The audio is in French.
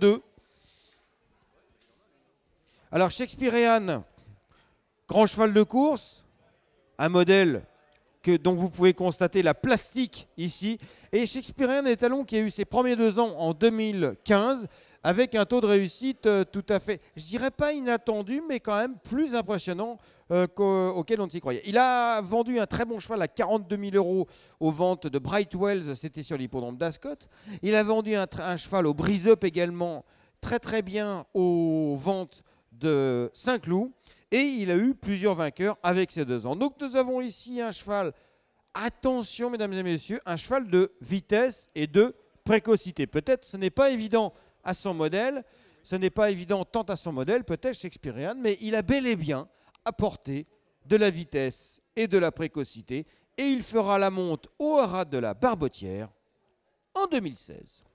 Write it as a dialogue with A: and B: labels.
A: 2. Alors, Shakespearean, grand cheval de course, un modèle que, dont vous pouvez constater la plastique ici. Et Shakespeare est étalon qui a eu ses premiers deux ans en 2015 avec un taux de réussite euh, tout à fait, je dirais pas inattendu, mais quand même plus impressionnant euh, auquel on s'y croyait. Il a vendu un très bon cheval à 42 000 euros aux ventes de Brightwells, c'était sur l'hippodrome d'Ascot. Il a vendu un, un cheval au Brise-Up également, très très bien aux ventes de Saint-Cloud et il a eu plusieurs vainqueurs avec ses deux ans. Donc nous avons ici un cheval, attention mesdames et messieurs, un cheval de vitesse et de précocité. Peut-être ce n'est pas évident à son modèle, ce n'est pas évident tant à son modèle, peut-être Shakespearean, mais il a bel et bien apporté de la vitesse et de la précocité, et il fera la monte au haras de la Barbotière en 2016.